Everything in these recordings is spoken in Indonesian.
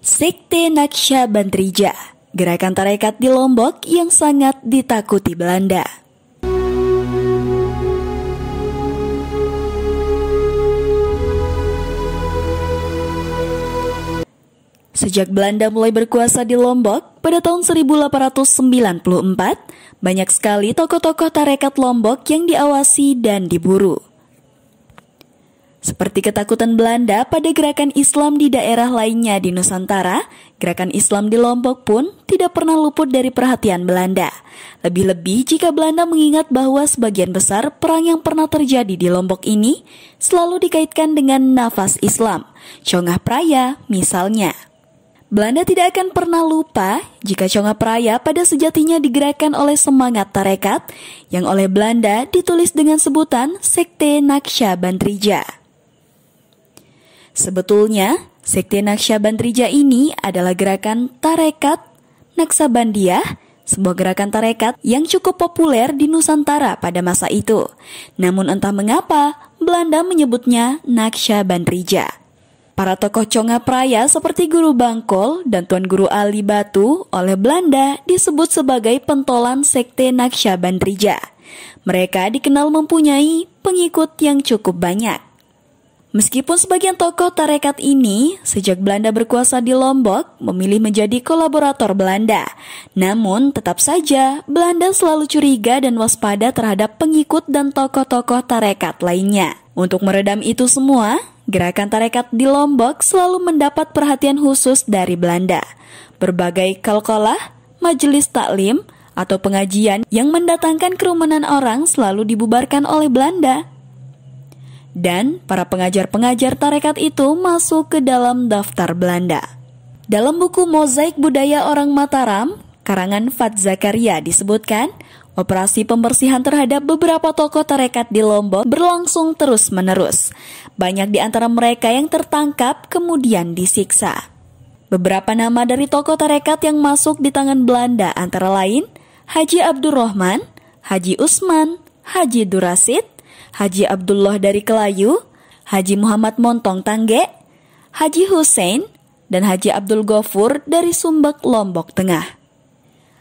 Sekte Naksha Bantrija, gerakan tarekat di Lombok yang sangat ditakuti Belanda. Sejak Belanda mulai berkuasa di Lombok pada tahun 1894, banyak sekali tokoh-tokoh tarekat Lombok yang diawasi dan diburu. Seperti ketakutan Belanda pada gerakan Islam di daerah lainnya di Nusantara, gerakan Islam di Lombok pun tidak pernah luput dari perhatian Belanda. Lebih-lebih jika Belanda mengingat bahwa sebagian besar perang yang pernah terjadi di Lombok ini selalu dikaitkan dengan nafas Islam, Congah Praya misalnya. Belanda tidak akan pernah lupa jika Conga Praya pada sejatinya digerakkan oleh semangat tarekat yang oleh Belanda ditulis dengan sebutan Sekte Naksha Bandrija. Sebetulnya, Sekte Naksabandrija ini adalah gerakan tarekat Naksabandiyah sebuah gerakan tarekat yang cukup populer di Nusantara pada masa itu. Namun entah mengapa, Belanda menyebutnya naksabandrija. Para tokoh Conga Praya seperti Guru Bangkol dan Tuan Guru Ali Batu oleh Belanda disebut sebagai pentolan sekte naksabandrija. Mereka dikenal mempunyai pengikut yang cukup banyak. Meskipun sebagian tokoh tarekat ini sejak Belanda berkuasa di Lombok memilih menjadi kolaborator Belanda, namun tetap saja Belanda selalu curiga dan waspada terhadap pengikut dan tokoh-tokoh tarekat lainnya. Untuk meredam itu semua, gerakan tarekat di Lombok selalu mendapat perhatian khusus dari Belanda. Berbagai kalkolah, majelis taklim, atau pengajian yang mendatangkan kerumunan orang selalu dibubarkan oleh Belanda dan para pengajar-pengajar tarekat itu masuk ke dalam daftar Belanda. Dalam buku Mozaik Budaya Orang Mataram, karangan Fat Zakaria disebutkan, operasi pembersihan terhadap beberapa tokoh tarekat di Lombok berlangsung terus-menerus. Banyak di antara mereka yang tertangkap kemudian disiksa. Beberapa nama dari tokoh tarekat yang masuk di tangan Belanda antara lain Haji Abdurrahman, Haji Usman, Haji Durasid, Haji Abdullah dari Kelayu, Haji Muhammad Montong Tangge, Haji Hussein, dan Haji Abdul Gofur dari Sumbak Lombok Tengah.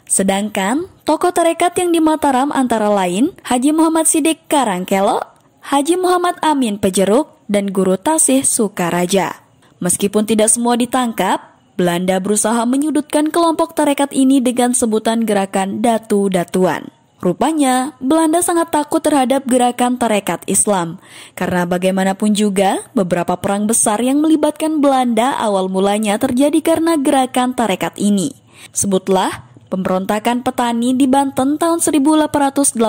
Sedangkan tokoh tarekat yang di Mataram antara lain Haji Muhammad Sidik Karangkelo, Haji Muhammad Amin Pejeruk, dan Guru Tasih Sukaraja. Meskipun tidak semua ditangkap, Belanda berusaha menyudutkan kelompok tarekat ini dengan sebutan gerakan datu-datuan. Rupanya, Belanda sangat takut terhadap gerakan tarekat Islam, karena bagaimanapun juga, beberapa perang besar yang melibatkan Belanda awal mulanya terjadi karena gerakan tarekat ini. Sebutlah pemberontakan petani di Banten tahun 1888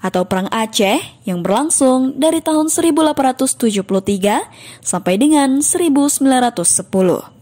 atau Perang Aceh yang berlangsung dari tahun 1873 sampai dengan 1910.